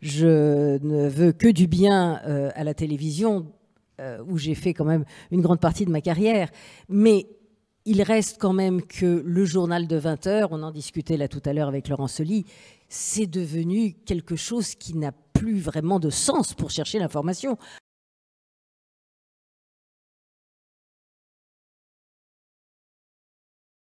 je ne veux que du bien euh, à la télévision, euh, où j'ai fait quand même une grande partie de ma carrière. Mais il reste quand même que le journal de 20 heures, on en discutait là tout à l'heure avec Laurent Soli, c'est devenu quelque chose qui n'a plus vraiment de sens pour chercher l'information.